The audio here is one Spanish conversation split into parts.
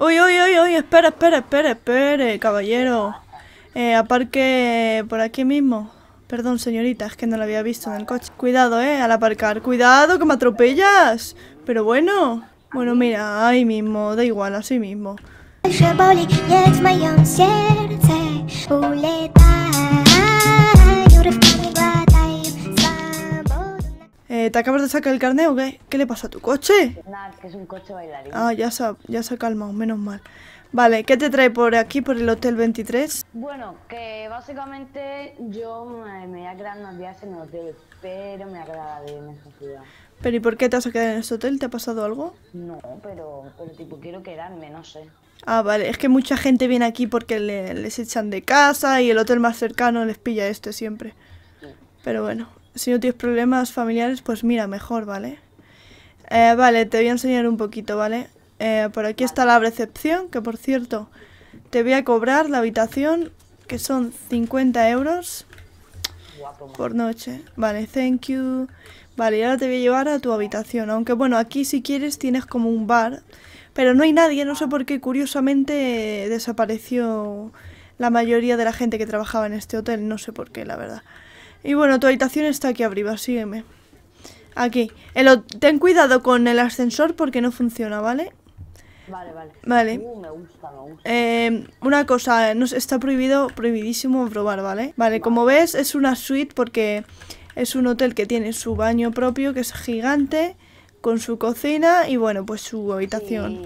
Uy, uy, uy, uy, espera, espera, espera, espere, caballero. Eh, aparque por aquí mismo. Perdón, señorita, es que no la había visto en el coche. Cuidado, eh, al aparcar. Cuidado, que me atropellas. Pero bueno. Bueno, mira, ahí mismo, da igual, así mismo. ¿Te acabas de sacar el carnet o qué? ¿Qué le pasa a tu coche? Nada, es que es un coche bailarín. Ah, ya se, ya se ha calmado, menos mal. Vale, ¿qué te trae por aquí, por el Hotel 23? Bueno, que básicamente yo me, voy a quedar unos días en el hotel, pero me voy a quedar bien en esta ciudad. ¿Pero y por qué te has a quedar en este hotel? ¿Te ha pasado algo? No, pero, pero tipo quiero quedarme, no sé. Ah, vale, es que mucha gente viene aquí porque les echan de casa y el hotel más cercano les pilla este siempre. Pero bueno, si no tienes problemas familiares, pues mira, mejor, ¿vale? Eh, vale, te voy a enseñar un poquito, ¿vale? Eh, por aquí está la recepción, que por cierto, te voy a cobrar la habitación, que son 50 euros por noche. Vale, thank you. Vale, y ahora te voy a llevar a tu habitación. Aunque bueno, aquí si quieres tienes como un bar. Pero no hay nadie, no sé por qué curiosamente eh, desapareció la mayoría de la gente que trabajaba en este hotel. No sé por qué, la verdad. Y bueno, tu habitación está aquí arriba, sígueme. Aquí. Eh, ten cuidado con el ascensor porque no funciona, ¿vale? Vale, vale. Vale. Uh, eh, una cosa, nos está prohibido, prohibidísimo probar, ¿vale? Vale, como ves, es una suite porque es un hotel que tiene su baño propio, que es gigante con su cocina y bueno, pues su habitación.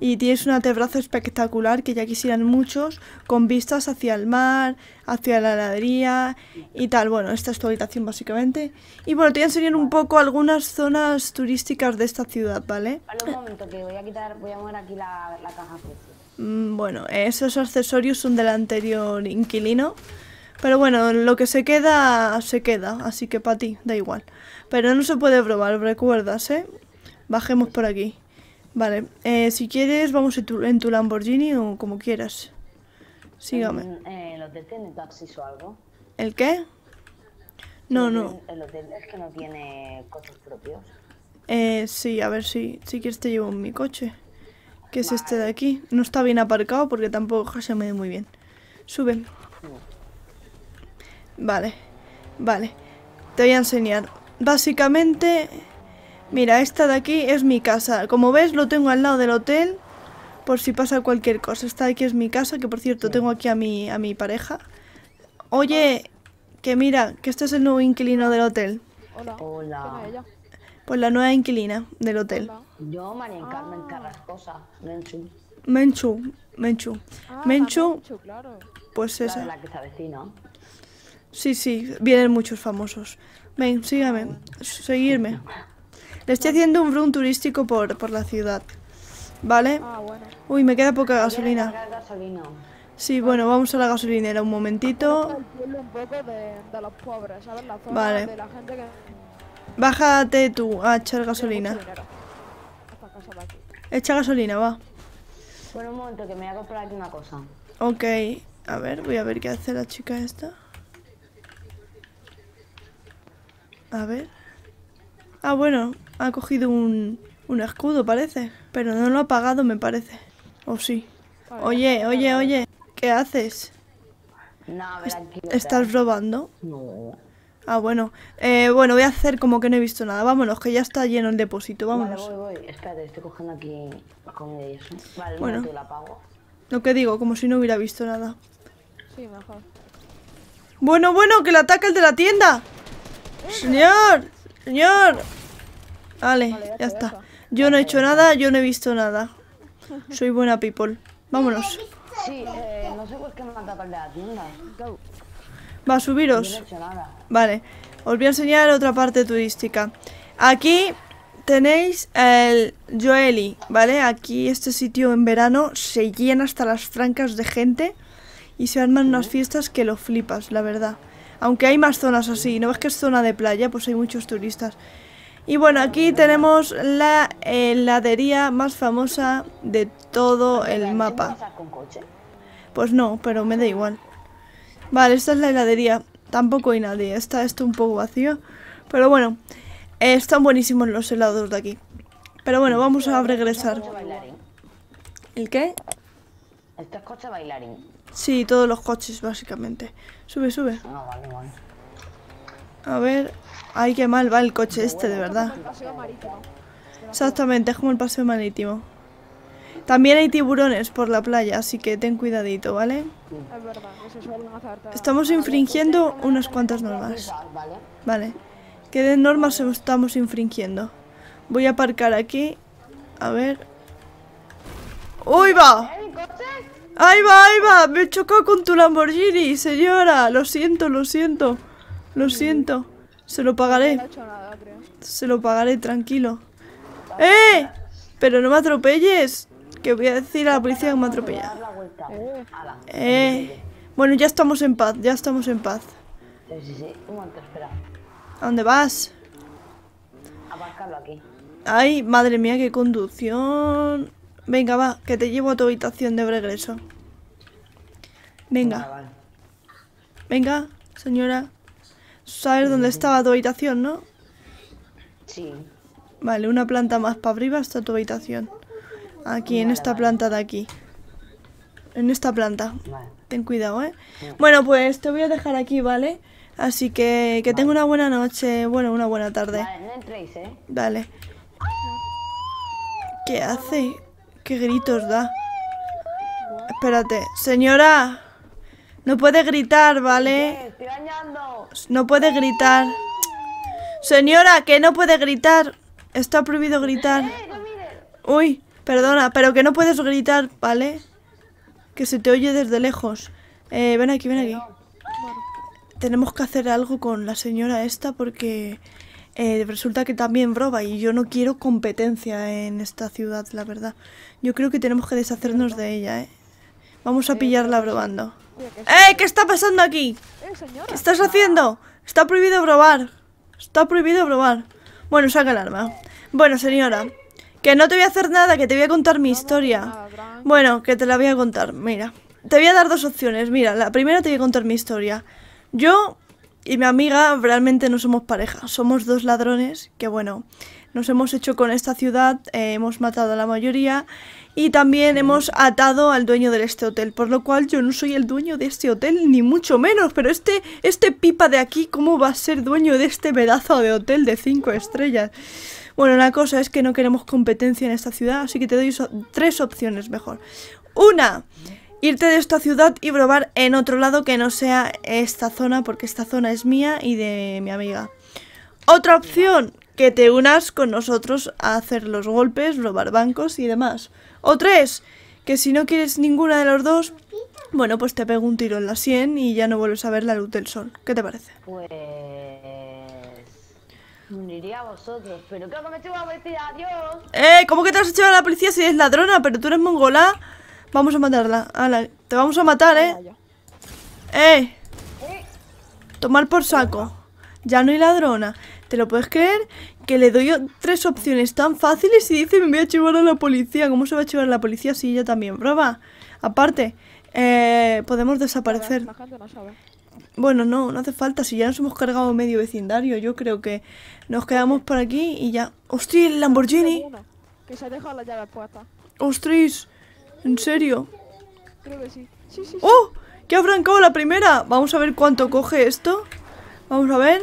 y tienes una espectacular que ya quisieran muchos, con vistas hacia el mar, hacia la heladería y tal. Bueno, esta es tu habitación básicamente. Y bueno, te voy a enseñar un poco algunas zonas turísticas de esta ciudad, ¿vale? bueno, esos accesorios son del anterior inquilino. Pero bueno, lo que se queda, se queda, así que para ti, da igual. Pero no se puede probar, recuerdas, ¿eh? Bajemos por aquí. Vale, eh, si quieres vamos en tu, en tu, Lamborghini o como quieras. Sígame. ¿El hotel tiene taxis o algo? ¿El qué? No, no. ¿El hotel es que no tiene coches propios? Eh, sí, a ver si, si quieres te llevo en mi coche. Que es este de aquí. No está bien aparcado porque tampoco se me ve muy bien. Sube. Vale, vale. Te voy a enseñar. Básicamente, mira, esta de aquí es mi casa. Como ves, lo tengo al lado del hotel por si pasa cualquier cosa. Esta de aquí es mi casa, que por cierto tengo aquí a mi, a mi pareja. Oye, que mira, que este es el nuevo inquilino del hotel. Hola. Pues la nueva inquilina del hotel. Yo, María Carmen ah. Carrascosa, Menchu. Menchu, Menchu. Ah, Menchu, pues esa. La que Sí, sí, vienen muchos famosos. Ven, sígame, seguirme. Le estoy haciendo un run turístico por, por la ciudad. ¿Vale? Ah, Uy, me queda poca gasolina. Sí, bueno, vamos a la gasolinera un momentito. Vale. Bájate tú a echar gasolina. Echa gasolina, va. un momento, que me cosa. Ok, a ver, voy a ver qué hace la chica esta. A ver. Ah, bueno, ha cogido un, escudo, parece. Pero no lo ha pagado, me parece. ¿O sí? Oye, oye, oye. ¿Qué haces? ¿Estás robando? Ah, bueno. Eh, bueno, voy a hacer como que no he visto nada. Vámonos, que ya está lleno el depósito. Vámonos. voy, voy. Espérate, estoy cogiendo aquí ¿eh? bueno, Lo que digo, como si no hubiera visto nada. Sí, mejor. Bueno, bueno, que le ataca el de la tienda. ¡Señor! ¡Señor! Vale, ya está. Yo no he hecho nada, yo no he visto nada. Soy buena people. Vámonos. Sí, eh, a subiros. Vale. Os voy a enseñar otra parte turística. Aquí tenéis el Joeli, ¿vale? Aquí este sitio en verano se llena hasta las francas de gente y se arman unas fiestas que lo flipas, la verdad. Aunque hay más zonas así, ¿no ves que es zona de playa? Pues hay muchos turistas. Y bueno, aquí tenemos la heladería más famosa de todo el mapa. Pues no, pero me da igual. Vale, esta es la heladería. Tampoco hay nadie. Está esto un poco vacío. Pero bueno, eh, están buenísimos los helados de aquí. Pero bueno, vamos a regresar. ¿El qué? Esto es coche bailarín. Sí, todos los coches, básicamente. Sube, sube. A ver... Ay, qué mal va el coche este, de verdad. Exactamente, es como el paseo marítimo. También hay tiburones por la playa, así que ten cuidadito, ¿vale? Estamos infringiendo unas cuantas normas. Vale. ¿Qué de normas estamos infringiendo? Voy a aparcar aquí. A ver. ¡Uy, va! ¡Ahí va, ahí va! Me he chocado con tu Lamborghini, señora. Lo siento, lo siento. Lo siento. Se lo pagaré. Se lo pagaré, tranquilo. ¡Eh! Pero no me atropelles. Que voy a decir a la policía que me atropella. Eh. eh. Bueno, ya estamos en paz, ya estamos en paz. ¿A dónde vas? aquí. Ay, madre mía, qué conducción. Venga, va, que te llevo a tu habitación de regreso. Venga. Venga, señora. ¿Sabes dónde estaba tu habitación, no? Sí. Vale, una planta más para arriba está tu habitación. Aquí, en esta planta de aquí. En esta planta. Ten cuidado, ¿eh? Bueno, pues te voy a dejar aquí, ¿vale? Así que que tenga una buena noche. Bueno, una buena tarde. Vale, no entréis, ¿eh? Vale. ¿Qué hace? Qué gritos da. Espérate. Señora. No puede gritar, ¿vale? No puede gritar. Señora, que no puede gritar. Está prohibido gritar. Uy, perdona, pero que no puedes gritar, ¿vale? Que se te oye desde lejos. Eh, ven aquí, ven aquí. Tenemos que hacer algo con la señora esta porque eh, resulta que también roba y yo no quiero competencia en esta ciudad, la verdad. Yo creo que tenemos que deshacernos de ella, ¿eh? Vamos a pillarla probando. ¡Eh! ¿Qué está pasando aquí? Eh, ¿Qué estás haciendo? Está prohibido probar. Está prohibido probar. Bueno, saca el arma. Bueno, señora. Que no te voy a hacer nada, que te voy a contar mi historia. Bueno, que te la voy a contar. Mira. Te voy a dar dos opciones. Mira, la primera te voy a contar mi historia. Yo y mi amiga realmente no somos pareja, somos dos ladrones que bueno, nos hemos hecho con esta ciudad, eh, hemos matado a la mayoría y también mm. hemos atado al dueño de este hotel, por lo cual yo no soy el dueño de este hotel ni mucho menos, pero este este pipa de aquí cómo va a ser dueño de este pedazo de hotel de cinco estrellas. Bueno, la cosa es que no queremos competencia en esta ciudad, así que te doy tres opciones mejor. Una, irte de esta ciudad y probar en otro lado que no sea esta zona, porque esta zona es mía y de mi amiga. Otra opción, que te unas con nosotros a hacer los golpes, robar bancos y demás. O tres, que si no quieres ninguna de los dos, bueno, pues te pego un tiro en la sien y ya no vuelves a ver la luz del sol. ¿Qué te parece? Pues... Me uniría a vosotros, pero creo que me a la policía, adiós. ¡Eh! ¿Cómo que te has hecho a la policía si eres ladrona? Pero tú eres mongola. Vamos a matarla. te vamos a matar, ¿eh? ¿eh? ¡Eh! Tomar por saco. Ya no hay ladrona. ¿Te lo puedes creer? Que le doy tres opciones tan fáciles y dice me voy a chivar a la policía. ¿Cómo se va a chivar a la policía si ella también? prueba Aparte, eh, podemos desaparecer. Bueno, no, no hace falta. Si ya nos hemos cargado medio vecindario, yo creo que nos quedamos por aquí y ya. ¡Ostras, el Lamborghini! Que se ha dejado ¡Ostras! ¿En serio? Creo que sí. ¡Oh! qué ha arrancado la primera! Vamos a ver cuánto coge esto. Vamos a ver.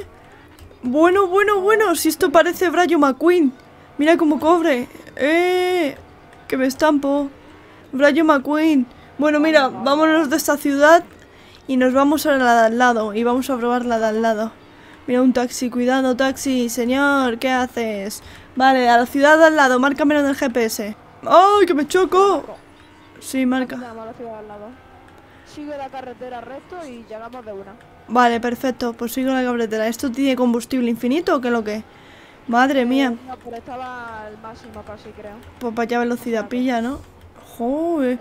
Bueno, bueno, bueno. Si esto parece Brayo McQueen. Mira cómo cobre. ¡Eh! Que me estampo. Brayo McQueen. Bueno, mira, vámonos de esta ciudad y nos vamos a la de al lado. Y vamos a probar la de al lado. Mira, un taxi. Cuidado, taxi. Señor, ¿qué haces? Vale, a la ciudad de al lado. Márcamelo en el GPS. ¡Ay, que me choco! Sí, marca. Sigue la carretera recto y llegamos de una. Vale, perfecto. Pues sigo la carretera. ¿Esto tiene combustible infinito o qué es lo que? Madre eh, mía. No, pero estaba al máximo creo. Pues velocidad pilla, ¿no? Joder.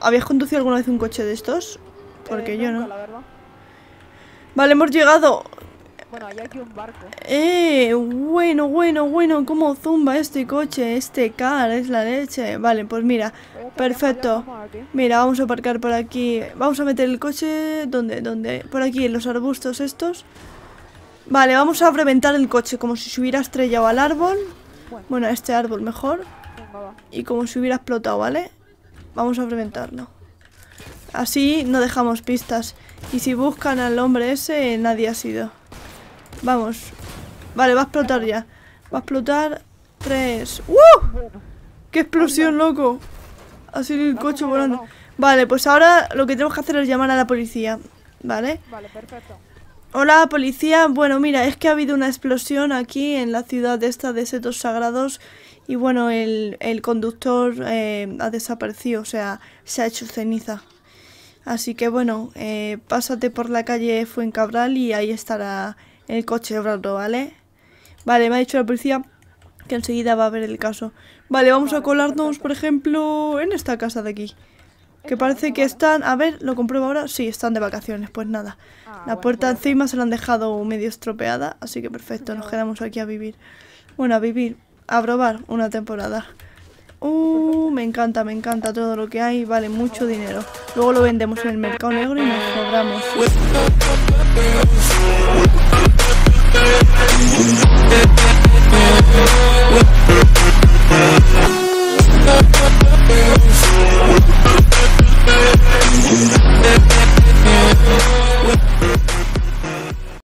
¿Habías conducido alguna vez un coche de estos? Eh, Porque yo no. vale, hemos llegado. Bueno, hay aquí un barco. Eh, bueno, bueno, bueno, cómo zumba este coche, este car, es la leche. Vale, pues mira, perfecto. Mira, vamos a aparcar por aquí. Vamos a meter el coche, ¿dónde? ¿Dónde? Por aquí, en los arbustos estos. Vale, vamos a reventar el coche, como si se hubiera estrellado al árbol. Bueno, este árbol mejor. Y como si hubiera explotado, ¿vale? Vamos a reventarlo. Así no dejamos pistas. Y si buscan al hombre ese, nadie ha sido. Vamos. Vale, va a explotar ya. Va a explotar. Tres. ¡Uh! ¡Qué explosión, loco! Ha sido el coche volando. Vale, pues ahora lo que tenemos que hacer es llamar a la policía. ¿Vale? Vale, perfecto. Hola, policía. Bueno, mira, es que ha habido una explosión aquí en la ciudad esta de Setos Sagrados y bueno, el, conductor eh, ha desaparecido, o sea, se ha hecho ceniza. Así que bueno, eh, pásate por la calle Fuencabral y ahí estará el coche de ¿vale? Vale, me ha dicho la policía que enseguida va a ver el caso. Vale, vamos a colarnos, por ejemplo, en esta casa de aquí. Que parece que están... A ver, lo compruebo ahora. Sí, están de vacaciones, pues nada. Ah, la puerta pues encima se la han dejado medio estropeada, así que perfecto, nos quedamos aquí a vivir. Bueno, a vivir, a probar una temporada. Uh, me encanta, me encanta todo lo que hay, vale mucho dinero. Luego lo vendemos en el mercado negro y nos cobramos. We'll